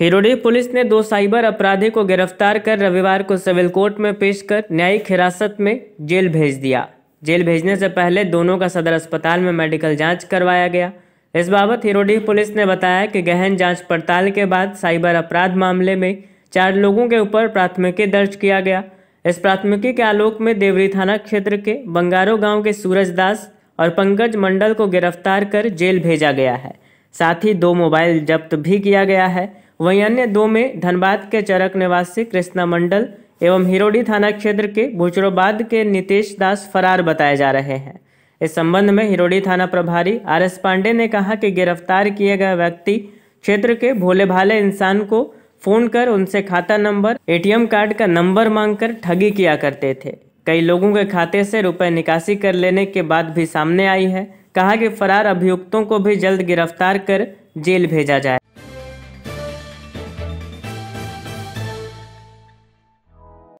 हिरोडी police ने दो cyber अपराधी को गिरफ्तार कर रविवार को सिविल कोर्ट में पेश कर न्यायिक हिरासत में जेल भेज दिया जेल भेजने से पहले दोनों का सदर अस्पताल में मेडिकल जांच करवाया गया इस बाबत हिरोडीह पुलिस ने बताया कि गहन जांच पड़ताल के बाद साइबर अपराध मामले में चार लोगों के ऊपर प्राथमिकी दर्ज किया गया इस प्राथमिकी के आलोक में देवरी थाना क्षेत्र के बंगारो गाँव के सूरज दास और पंकज मंडल को गिरफ्तार कर जेल भेजा गया है साथ ही दो मोबाइल जब्त भी किया गया है वहीं अन्य दो में धनबाद के चरक निवासी कृष्णा मंडल एवं हिरोडी थाना क्षेत्र के भुचरोबाद के नितेश दास फरार बताए जा रहे हैं इस संबंध में हिरोडी थाना प्रभारी आर एस पांडे ने कहा कि गिरफ्तार किए गए व्यक्ति क्षेत्र के भोले भाले इंसान को फोन कर उनसे खाता नंबर एटीएम कार्ड का नंबर मांगकर ठगी किया करते थे कई लोगों के खाते से रुपए निकासी कर लेने के बाद भी सामने आई है कहा कि फरार अभियुक्तों को भी जल्द गिरफ्तार कर जेल भेजा जाए